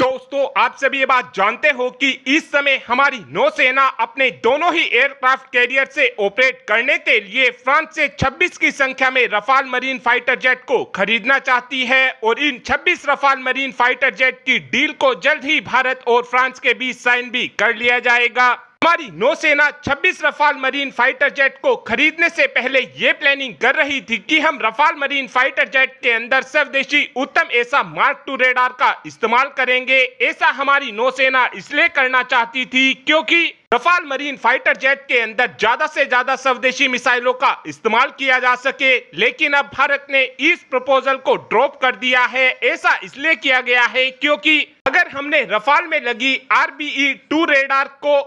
दोस्तों आप सभी ये बात जानते हो कि इस समय हमारी नौसेना अपने दोनों ही एयरक्राफ्ट कैरियर से ऑपरेट करने के लिए फ्रांस से 26 की संख्या में रफाल मरीन फाइटर जेट को खरीदना चाहती है और इन 26 रफाल मरीन फाइटर जेट की डील को जल्द ही भारत और फ्रांस के बीच साइन भी कर लिया जाएगा हमारी नौसेना 26 रफाल मरीन फाइटर जेट को खरीदने से पहले ये प्लानिंग कर रही थी कि हम रफाल मरीन फाइटर जेट के अंदर स्वदेशी उत्तम ऐसा मार्क टू रेडार का इस्तेमाल करेंगे ऐसा हमारी नौसेना इसलिए करना चाहती थी क्योंकि रफाल मरीन फाइटर जेट के अंदर ज्यादा से ज्यादा स्वदेशी मिसाइलों का इस्तेमाल किया जा सके लेकिन अब भारत ने इस प्रपोजल को ड्रॉप कर दिया है ऐसा इसलिए किया गया है क्योंकि अगर हमने रफाल में लगी आरबीई टू रेडार को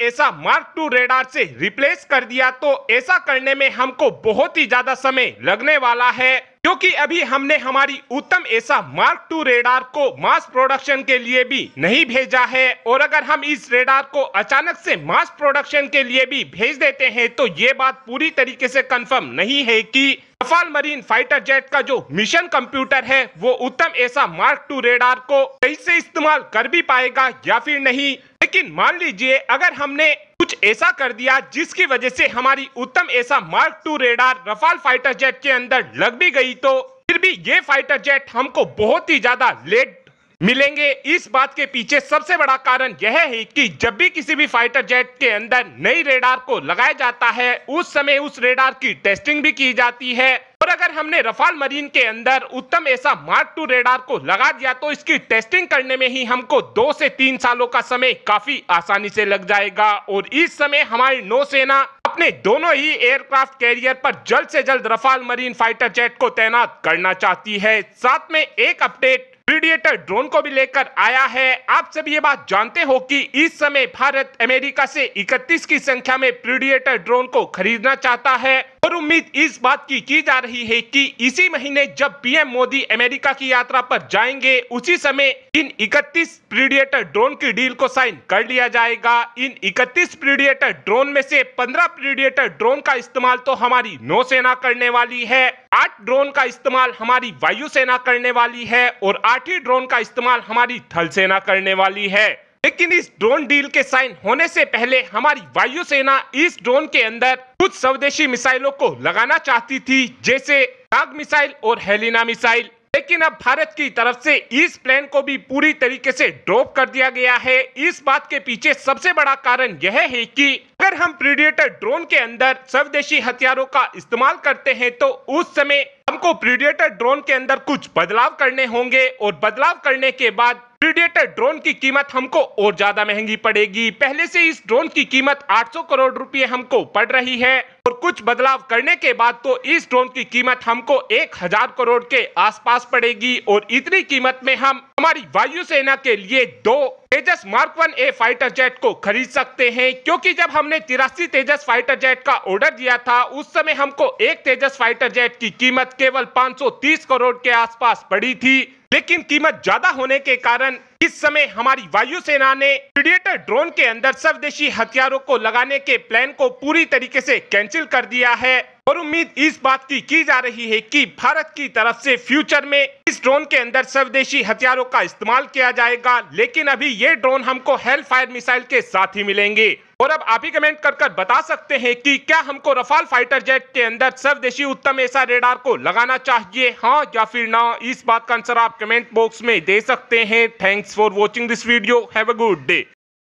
ऐसा मार्क टू रेडार से रिप्लेस कर दिया तो ऐसा करने में हमको बहुत ही ज्यादा समय लगने वाला है क्योंकि अभी हमने हमारी Uttam AESA mark two radar को मास प्रोडक्शन के लिए भी नहीं भेजा है और अगर हम इस रेडार को अचानक से मास प्रोडक्शन के लिए भी भेज देते हैं तो ये बात पूरी तरीके से कंफर्म नहीं है कि रफाल मरीन फाइटर जेट का जो मिशन कंप्यूटर है वो उत्तम ऐसा मार्क टू रेडार को सही से इस्तेमाल कर भी पाएगा या फिर नहीं लेकिन मान लीजिए अगर हमने कुछ ऐसा कर दिया जिसकी वजह से हमारी Uttam AESA mark two radar Rafale fighter jet के अंदर लग भी गई तो फिर भी ये फाइटर जेट हमको बहुत ही ज्यादा लेट मिलेंगे इस बात के पीछे सबसे बड़ा कारण यह है कि जब भी किसी भी फाइटर जेट के अंदर नई रेडार को लगाया जाता है उस समय उस रेडार की टेस्टिंग भी की जाती है और अगर हमने रफाल मरीन के अंदर उत्तम ऐसा मार्क टू रेडार को लगा दिया तो इसकी टेस्टिंग करने में ही हमको दो से तीन सालों का समय काफी आसानी से लग जाएगा और इस समय हमारी नौसेना अपने दोनों ही एयरक्राफ्ट कैरियर पर जल्द से जल्द रफाल मरीन फाइटर जेट को तैनात करना चाहती है साथ में एक अपडेट प्रीडिएटर ड्रोन को भी लेकर आया है आप सभी ये बात जानते हो कि इस समय भारत अमेरिका से 31 की संख्या में प्रीडिएटर ड्रोन को खरीदना चाहता है और उम्मीद इस बात की की जा रही है कि इसी महीने जब पीएम मोदी अमेरिका की यात्रा पर जाएंगे उसी समय इन 31 प्रीडिएटर ड्रोन की डील को साइन कर लिया जाएगा इन 31 प्रीडिएटर ड्रोन में से 15 प्रीडिएटर ड्रोन का इस्तेमाल तो हमारी नौसेना करने वाली है आठ ड्रोन का इस्तेमाल हमारी वायुसेना करने वाली है और भारतीय ड्रोन का इस्तेमाल हमारी थल सेना करने वाली है लेकिन इस ड्रोन डील के साइन होने से पहले हमारी वायुसेना इस ड्रोन के अंदर कुछ स्वदेशी मिसाइलों को लगाना चाहती थी जैसे नाग मिसाइल और हेलिना मिसाइल लेकिन अब भारत की तरफ से इस प्लान को भी पूरी तरीके से ड्रॉप कर दिया गया है इस बात के पीछे सबसे बड़ा कारण यह है कि अगर हम प्रीडिएटर ड्रोन के अंदर स्वदेशी हथियारों का इस्तेमाल करते हैं तो उस समय को प्रीडेटर ड्रोन के अंदर कुछ बदलाव करने होंगे और बदलाव करने के बाद प्रीडेटर ड्रोन की कीमत हमको और ज्यादा महंगी पड़ेगी पहले से इस ड्रोन की कीमत 800 करोड़ रुपए हमको पड़ रही है और कुछ बदलाव करने के बाद तो इस ड्रोन की कीमत हमको एक हजार करोड़ के आसपास पड़ेगी और इतनी कीमत में हम हमारी वायुसेना के लिए दो Tejas mark one A fighter jet को खरीद सकते हैं क्योंकि जब हमने तिरासी तेजस फाइटर जेट का ऑर्डर दिया था उस समय हमको एक तेजस फाइटर जेट की कीमत केवल पाँच करोड़ के आस पड़ी थी लेकिन कीमत ज्यादा होने के कारण इस समय हमारी वायुसेना ने प्रीडेटर ड्रोन के अंदर स्वदेशी हथियारों को लगाने के प्लान को पूरी तरीके से कैंसिल कर दिया है और उम्मीद इस बात की की जा रही है कि भारत की तरफ से फ्यूचर में इस ड्रोन के अंदर स्वदेशी हथियारों का इस्तेमाल किया जाएगा लेकिन अभी ये ड्रोन हमको हेल फायर मिसाइल के साथ ही मिलेंगे और अब आप ही कमेंट कर कर बता सकते हैं कि क्या हमको रफाल फाइटर जेट के अंदर स्वदेशी उत्तम ऐसा रेडार को लगाना चाहिए हाँ या फिर ना इस बात का आंसर आप कमेंट बॉक्स में दे सकते हैं thanks for watching this video have a good day